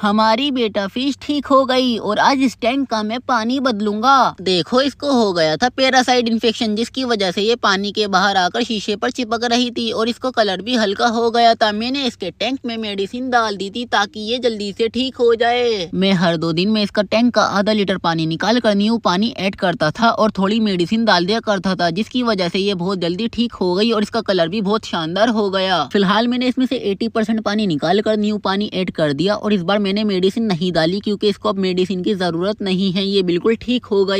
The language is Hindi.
हमारी बेटा फिश ठीक हो गई और आज इस टैंक का मैं पानी बदलूंगा देखो इसको हो गया था पेरासाइड इन्फेक्शन जिसकी वजह से ये पानी के बाहर आकर शीशे पर चिपक रही थी और इसको कलर भी हल्का हो गया था मैंने इसके टैंक में मेडिसिन डाल दी थी ताकि ये जल्दी से ठीक हो जाए मैं हर दो दिन में इसका टैंक का आधा लीटर पानी निकाल कर न्यू पानी एड करता था और थोड़ी मेडिसिन डाल दिया करता था जिसकी वजह से ये बहुत जल्दी ठीक हो गई और इसका कलर भी बहुत शानदार हो गया फिलहाल मैंने इसमें से एटी परसेंट पानी निकाल कर न्यू पानी एड कर दिया और इस बार मैंने मेडिसिन नहीं डाली क्योंकि इसको अब मेडिसिन की ज़रूरत नहीं है ये बिल्कुल ठीक हो गई